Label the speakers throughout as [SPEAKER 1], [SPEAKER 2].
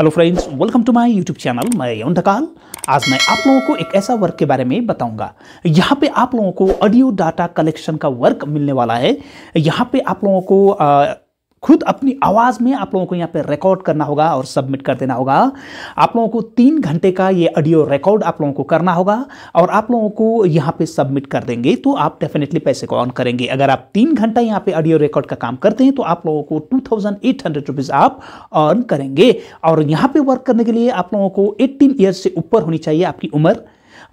[SPEAKER 1] hello friends welcome to my YouTube channel मैं यौन ढकाल आज मैं आप लोगों को एक ऐसा वर्क के बारे में बताऊंगा यहाँ पे आप लोगों को ऑडियो डाटा कलेक्शन का वर्क मिलने वाला है यहाँ पे आप लोगों को आ, खुद अपनी आवाज़ में आप लोगों को यहाँ पे रिकॉर्ड करना होगा और सबमिट कर देना होगा आप लोगों को तीन घंटे का ये ऑडियो रिकॉर्ड आप लोगों को करना होगा और आप लोगों को यहाँ पे सबमिट कर देंगे तो आप डेफिनेटली पैसे को ऑन करेंगे अगर आप तीन घंटा यहाँ पे ऑडियो रिकॉर्ड का काम करते हैं तो आप लोगों को two thousand eight hundred rupees आप ऑन करेंगे और यहाँ पे वर्क करने के लिए आप लोगों को एट्टीन ईयर्स से ऊपर होनी चाहिए आपकी उम्र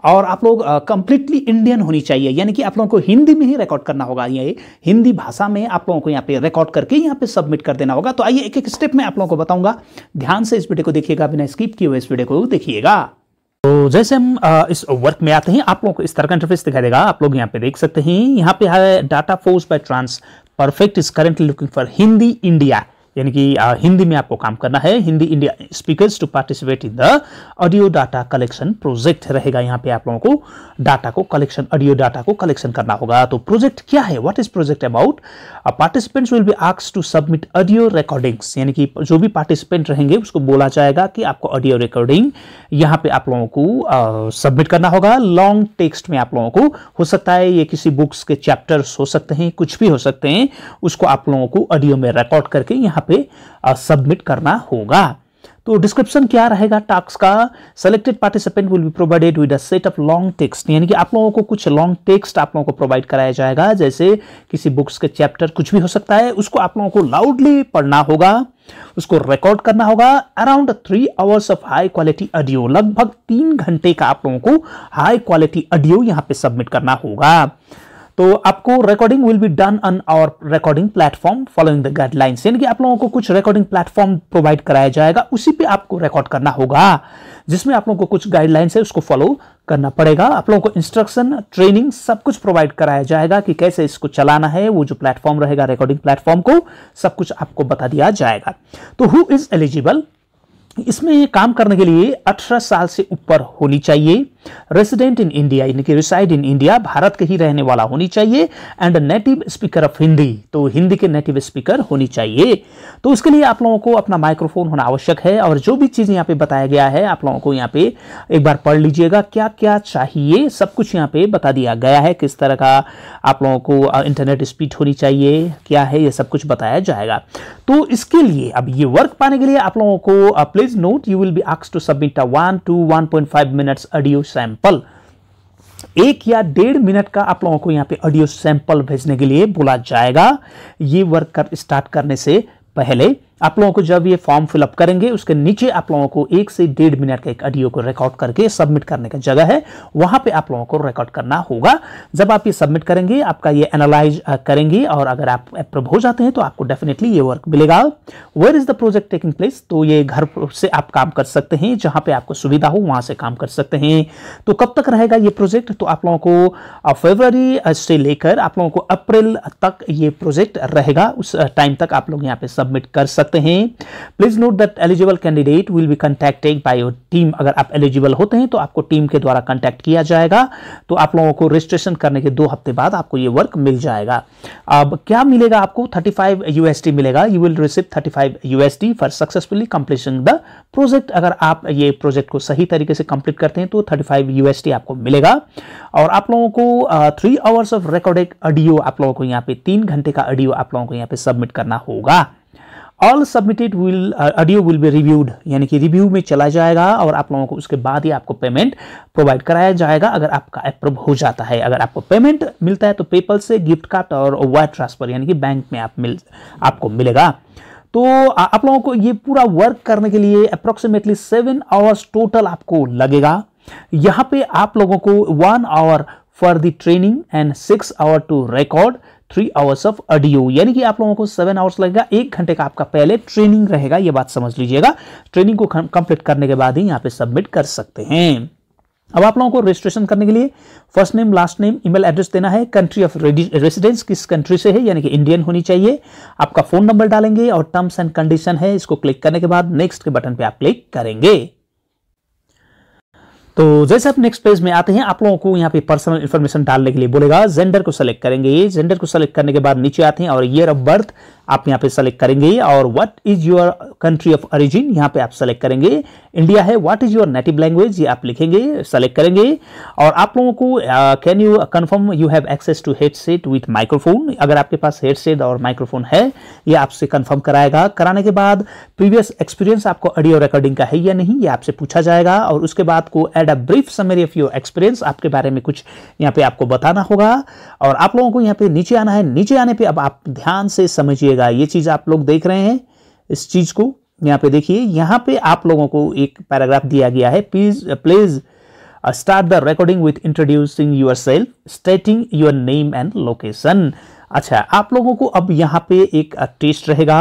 [SPEAKER 1] और आप लोग कंप्लीटली इंडियन होनी चाहिए यानी कि आप लोगों को हिंदी में ही रिकॉर्ड करना होगा ये हिंदी भाषा में आप लोगों को यहाँ पे रिकॉर्ड करके यहाँ पे सबमिट कर देना होगा तो आइए एक एक स्टेप में आप लोगों को बताऊंगा ध्यान से इस वीडियो को देखिएगा बिना स्किप किए हुए इस वीडियो को देखिएगा तो जैसे हम इस वर्क में आते हैं आप लोगों को इस तरह का इंटरफेस दिखाई देगा आप लोग यहाँ पे देख सकते हैं यहाँ पे है DataForce by TransPerfect is currently looking for Hindi India यानी कि हिंदी में आपको काम करना है Hindi India speakers to participate in the audio data collection project रहेगा यहाँ पे आप लोगों को डाटा को कलेक्शन ऑडियो डाटा को कलेक्शन करना होगा तो प्रोजेक्ट क्या है what is project about participants will be आक्स टू सबमिट ऑडियो रिकॉर्डिंग्स यानी कि जो भी पार्टिसिपेंट रहेंगे उसको बोला जाएगा कि आपको ऑडियो रिकॉर्डिंग यहाँ पे आप लोगों को सबमिट करना होगा लॉन्ग टेक्स्ट में आप लोगों को हो सकता है ये किसी बुक्स के चैप्टर्स हो सकते हैं कुछ भी हो सकते हैं उसको आप लोगों को ऑडियो में रिकॉर्ड करके यहाँ पे सबमिट करना होगा तो डिस्क्रिप्शन क्या रहेगा टास्क का selected participant will be provided with a set of long text यानी कि आप लोगों को कुछ लॉन्ग टेक्स्ट आप लोगों को प्रोवाइड कराया जाएगा जैसे किसी बुक्स के चैप्टर कुछ भी हो सकता है उसको आप लोगों को लाउडली पढ़ना होगा उसको रिकॉर्ड करना होगा around three hours of high quality audio लगभग तीन घंटे का आप लोगों को हाई क्वालिटी ऑडियो यहाँ पे सबमिट करना होगा तो आपको recording will be done on our recording platform following the guidelines यानी कि आप लोगों को कुछ रिकॉर्डिंग प्लेटफॉर्म प्रोवाइड कराया जाएगा उसी पे आपको रिकॉर्ड करना होगा जिसमें आप लोगों को कुछ गाइडलाइंस है उसको फॉलो करना पड़ेगा आप लोगों को इंस्ट्रक्शन ट्रेनिंग सब कुछ प्रोवाइड कराया जाएगा कि कैसे इसको चलाना है वो जो प्लेटफॉर्म रहेगा रिकॉर्डिंग प्लेटफॉर्म को सब कुछ आपको बता दिया जाएगा तो हु इज एलिजिबल इसमें काम करने के लिए अठारह साल से ऊपर होनी चाहिए रेसिडेंट इन इंडिया यानी कि रिसाइड इन इंडिया भारत के ही रहने वाला होनी चाहिए and native speaker of Hindi तो हिंदी के नेटिव स्पीकर होनी चाहिए तो उसके लिए आप लोगों को अपना माइक्रोफोन होना आवश्यक है और जो भी चीज़ यहाँ पे बताया गया है आप लोगों को यहाँ पे एक बार पढ़ लीजिएगा क्या क्या चाहिए सब कुछ यहाँ पे बता दिया गया है किस तरह का आप लोगों को इंटरनेट स्पीड होनी चाहिए क्या है ये सब कुछ बताया जाएगा तो इसके लिए अब ये वर्क पाने के लिए आप लोगों को please note you will be आक्स to submit one to one point five minutes audio sample एक या डेढ़ मिनट का आप लोगों को यहाँ पे ऑडियो सैंपल भेजने के लिए बोला जाएगा ये वर्कअप स्टार्ट करने से पहले आप लोगों को जब ये फॉर्म फिलअप करेंगे उसके नीचे आप लोगों को एक से डेढ़ मिनट का एक ऑडियो को रिकॉर्ड करके सबमिट करने का जगह है वहां पे आप लोगों को रिकॉर्ड करना होगा जब आप ये सबमिट करेंगे आपका ये एनालाइज करेंगे और अगर आप अप्रूव हो जाते हैं तो आपको डेफिनेटली ये वर्क मिलेगा where is the project taking place तो ये घर से आप काम कर सकते हैं जहां पे आपको सुविधा हो वहां से काम कर सकते हैं तो कब तक रहेगा ये प्रोजेक्ट तो आप लोगों को फरवरी से लेकर आप लोगों को अप्रैल तक ये प्रोजेक्ट रहेगा उस टाइम तक आप लोग यहाँ पे सबमिट कर सकते सकते हैं please note that eligible candidate will be contacted by your team अगर आप एलिजिबल होते हैं तो आपको टीम के द्वारा कंटेक्ट किया जाएगा तो आप लोगों को रजिस्ट्रेशन करने के दो हफ्ते बाद आपको ये वर्क मिल जाएगा अब क्या मिलेगा आपको थर्टी फाइव यूएसटी मिलेगा you will receive thirty five USD for successfully completion the project अगर आप ये प्रोजेक्ट को सही तरीके से कंप्लीट करते हैं तो थर्टी फाइव यूएसटी आपको मिलेगा और आप लोगों को three hours of recorded audio आप लोगों को यहाँ पे तीन घंटे का ऑडियो आप लोगों को यहाँ पे सबमिट करना होगा all submitted will audio will be reviewed यानी कि रिव्यू में चला जाएगा और आप लोगों को उसके बाद ही आपको पेमेंट प्रोवाइड कराया जाएगा अगर आपका अप्रूव हो जाता है अगर आपको पेमेंट मिलता है तो पेपल से गिफ्ट कार्ड और वायर ट्रांसफर यानी कि बैंक में आप मिल आपको मिलेगा तो आप लोगों को ये पूरा वर्क करने के लिए अप्रोक्सीमेटली सेवन आवर्स टोटल आपको लगेगा यहाँ पे आप लोगों को one hour for the training and six hour to record three hours of audio यानी कि आप लोगों को सेवन आवर्स लगेगा एक घंटे का आपका पहले ट्रेनिंग रहेगा यह बात समझ लीजिएगा ट्रेनिंग को कंप्लीट करने के बाद ही यहाँ पे सबमिट कर सकते हैं अब आप लोगों को रजिस्ट्रेशन करने के लिए first name last name email address देना है कंट्री ऑफ रेसिडेंस किस कंट्री से है यानी कि इंडियन होनी चाहिए आपका फोन नंबर डालेंगे और टर्म्स एंड कंडीशन है इसको क्लिक करने के बाद नेक्स्ट के बटन पे आप क्लिक करेंगे तो जैसे आप नेक्स्ट पेज में आते हैं आप लोगों को यहाँ पे पर्सनल इन्फॉर्मेशन डालने के लिए बोलेगा जेंडर को सेलेक्ट करेंगे जेंडर को सेलेक्ट करने के बाद नीचे आते हैं और ईयर ऑफ बर्थ आप यहाँ पे सेलेक्ट करेंगे और what is your country of origin यहाँ पे आप सेलेक्ट करेंगे इंडिया है what is your native language ये आप लिखेंगे सेलेक्ट करेंगे और आप लोगों को can you confirm you have access to headset with microphone अगर आपके पास हेडसेट और माइक्रोफोन है ये आपसे कंफर्म कराएगा कराने के बाद प्रीवियस एक्सपीरियंस आपको ऑडियो रिकॉर्डिंग का है या नहीं ये आपसे पूछा जाएगा और उसके बाद को add a brief summary of your experience आपके बारे में कुछ यहाँ पे आपको बताना होगा और आप लोगों को यहाँ पे नीचे आना है नीचे आने पर अब आप ध्यान से समझिए मिलेगा ये चीज़ आप लोग देख रहे हैं इस चीज़ को यहाँ पे देखिए यहाँ पे आप लोगों को एक पैराग्राफ दिया गया है please please start the recording with introducing yourself stating your name and location अच्छा आप लोगों को अब यहाँ पे एक टेस्ट uh, रहेगा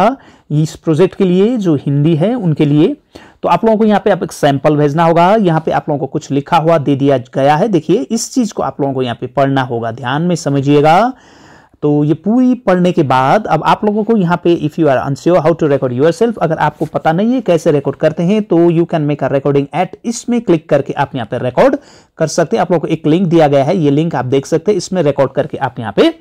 [SPEAKER 1] इस प्रोजेक्ट के लिए जो हिंदी है उनके लिए तो आप लोगों को यहाँ पे आप एक सैंपल भेजना होगा यहाँ पे आप लोगों को कुछ लिखा हुआ दे दिया गया है देखिए इस चीज़ को आप लोगों को यहाँ पे पढ़ना होगा ध्यान में समझिएगा तो ये पूरी पढ़ने के बाद अब आप लोगों को यहाँ पे if you are unsure how to record yourself अगर आपको पता नहीं है कैसे रिकॉर्ड करते हैं तो you can make a recording at इसमें क्लिक करके आप यहाँ पे रिकॉर्ड कर सकते हैं आप लोगों को एक लिंक दिया गया है ये लिंक आप देख सकते हैं इसमें रिकॉर्ड करके आप यहाँ पे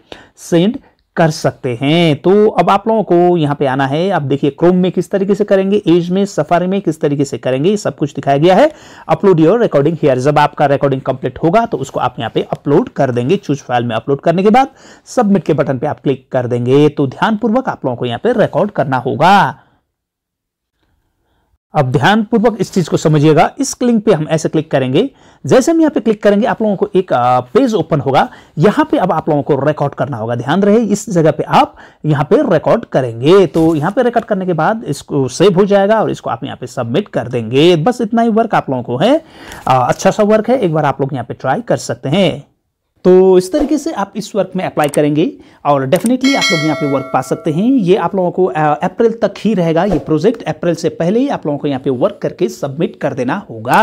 [SPEAKER 1] सेंड कर सकते हैं तो अब आप लोगों को यहाँ पे आना है आप देखिए क्रोम में किस तरीके से करेंगे एज में सफारी में किस तरीके से करेंगे सब कुछ दिखाया गया है अपलोड योर रिकॉर्डिंग हियर जब आपका रिकॉर्डिंग कंप्लीट होगा तो उसको आप यहाँ पे अपलोड कर देंगे चूज फाइल में अपलोड करने के बाद सबमिट के बटन पे आप क्लिक कर देंगे तो ध्यानपूर्वक आप लोगों को यहाँ पे रिकॉर्ड करना होगा अब ध्यान पूर्वक इस चीज को समझिएगा इस लिंक पे हम ऐसे क्लिक करेंगे जैसे हम यहाँ पे क्लिक करेंगे आप लोगों को एक पेज ओपन होगा यहाँ पे अब आप लोगों को रिकॉर्ड करना होगा ध्यान रहे इस जगह पे आप यहाँ पे रिकॉर्ड करेंगे तो यहाँ पे रिकॉर्ड करने के बाद इसको सेव हो जाएगा और इसको आप यहाँ पे सबमिट कर देंगे बस इतना ही वर्क आप लोगों को है अच्छा सा वर्क है एक बार आप लोग यहाँ पे ट्राई कर सकते हैं तो इस तरीके से आप इस वर्क में अप्लाई करेंगे और डेफिनेटली आप लोग यहाँ पे वर्क पा सकते हैं ये आप लोगों को अप्रैल तक ही रहेगा ये प्रोजेक्ट अप्रैल से पहले ही आप लोगों को यहाँ पे वर्क करके सबमिट कर देना होगा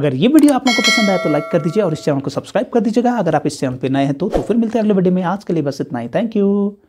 [SPEAKER 1] अगर ये वीडियो आप लोगों को पसंद आया तो लाइक कर दीजिए और इस चैनल को सब्सक्राइब कर दीजिएगा अगर आप इस चैनल पर नए हैं तो, तो फिर मिलते हैं अगले वीडियो में आज के लिए बस इतना ही थैंक यू